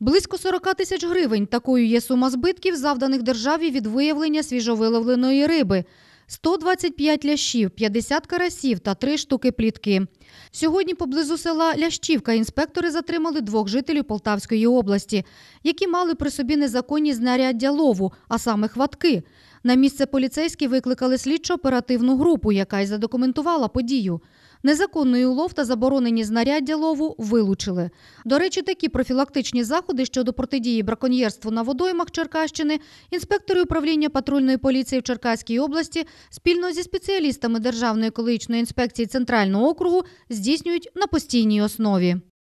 Близько 40 тисяч гривень. Такою є сума збитків, завданих державі від виявлення свіжовиловленої риби. 125 лящів, 50 карасів та 3 штуки плітки. Сьогодні поблизу села Лящівка інспектори затримали двох жителів Полтавської області, які мали при собі незаконні знаряддя лову, а саме хватки. На місце поліцейські викликали слідчо-оперативну групу, яка й задокументувала подію. Незаконний улов та заборонені знаряддя лову вилучили. До речі, такі профілактичні заходи щодо протидії браконьєрству на водоймах Черкащини інспектори управління патрульної поліції в Черкаській області спільно зі спеціалістами Державної екологічної інспекції центрального округу здійснюють на постійній основі.